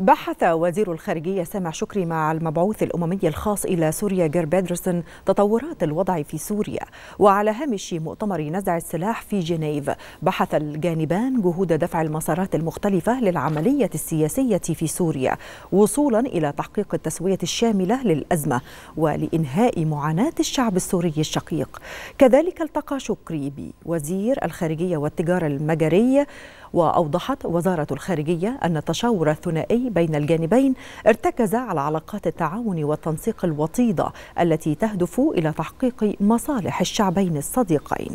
بحث وزير الخارجية سامع شكري مع المبعوث الأممي الخاص إلى سوريا جير بيدرسون تطورات الوضع في سوريا وعلى هامش مؤتمر نزع السلاح في جنيف بحث الجانبان جهود دفع المسارات المختلفة للعملية السياسية في سوريا وصولا إلى تحقيق التسوية الشاملة للأزمة ولإنهاء معاناة الشعب السوري الشقيق كذلك التقى شكري بوزير الخارجية والتجارة المجرية وأوضحت وزارة الخارجية أن التشاور الثنائي بين الجانبين ارتكز على علاقات التعاون والتنسيق الوطيدة التي تهدف إلى تحقيق مصالح الشعبين الصديقين